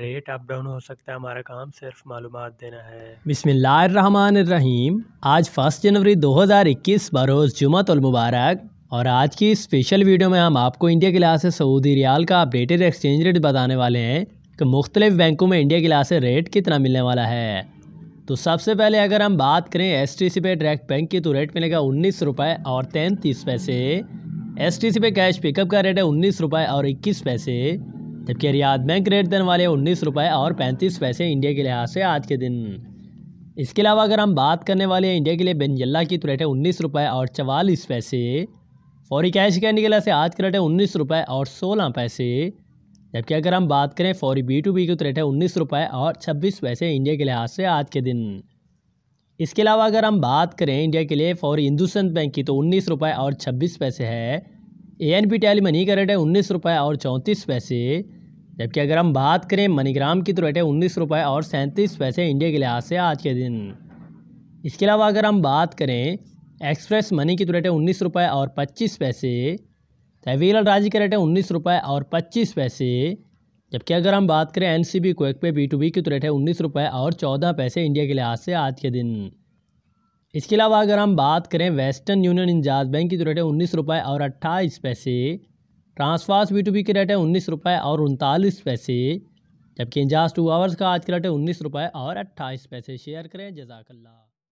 rate up down हो सकता है हमारा काम सिर्फ मालूम देना है रहीम आज फर्स्ट जनवरी 2021 बरोज़ जुमत मुबारक और आज की स्पेशल वीडियो में हम आपको इंडिया के लिहाज से सऊदी रियाल का अपडेटेड एक्सचेंज रेट बताने वाले हैं कि मुख्तलिफ बैंकों में इंडिया के लिहाज से रेट कितना मिलने वाला है तो सबसे पहले अगर हम बात करें एस टी सी पे डायरेक्ट बैंक की तो रेट मिलेगा उन्नीस रुपये और तैंतीस पैसे एस टी सी पे कैश पिकअप का रेट है उन्नीस रुपये और इक्कीस पैसे जबकि रियाद में ग्रेट देन वाले उन्नीस रुपये और पैंतीस पैसे इंडिया के लिहाज से आज के दिन इसके अलावा अगर हम बात करने वाले हैं इंडिया के लिए बेंजल्ला की तो रेट है उन्नीस रुपये और चवालीस पैसे फौरी कैश के इंडिया से आज का रेट है उन्नीस रुपये और सोलह पैसे जबकि अगर हम बात करें फौरी बी टू बी की तो रेट है उन्नीस रुपये और छब्बीस पैसे इंडिया के लिहाज से आज के दिन इसके अलावा अगर हम बात करें इंडिया के लिए फौरी हिंदुस्तान बैंक की तो उन्नीस रुपये और छब्बीस पैसे है A N P tally money का रेट है उन्नीस रुपये और चौंतीस पैसे जबकि अगर हम बात करें मनीग्राम की तो रेट है उन्नीस रुपये और सैंतीस पैसे इंडिया के लिहाज से आज के दिन इसके अलावा अगर हम बात करें एक्सप्रेस मनी की तो रेट है उन्नीस रुपये और पच्चीस पैसे तहवील राज्य का रेट है उन्नीस रुपये और पच्चीस पैसे जबकि अगर हम बात करें N C B quick pay B to B की तो रेट है उन्नीस रुपये और चौदह पैसे इंडिया के लिहाज से आज के दिन इसके अलावा अगर हम बात करें वेस्टर्न यूनियन इंजाज बैंक की जो तो रेट है उन्नीस रुपये और अट्ठाईस पैसे ट्रांसफास बी टू बी की रेट है उन्नीस रुपये और उनतालीस पैसे जबकि इंजाज टू आवर्स का आज की रेट है उन्नीस रुपये और अट्ठाईस पैसे शेयर करें जजाकल्ला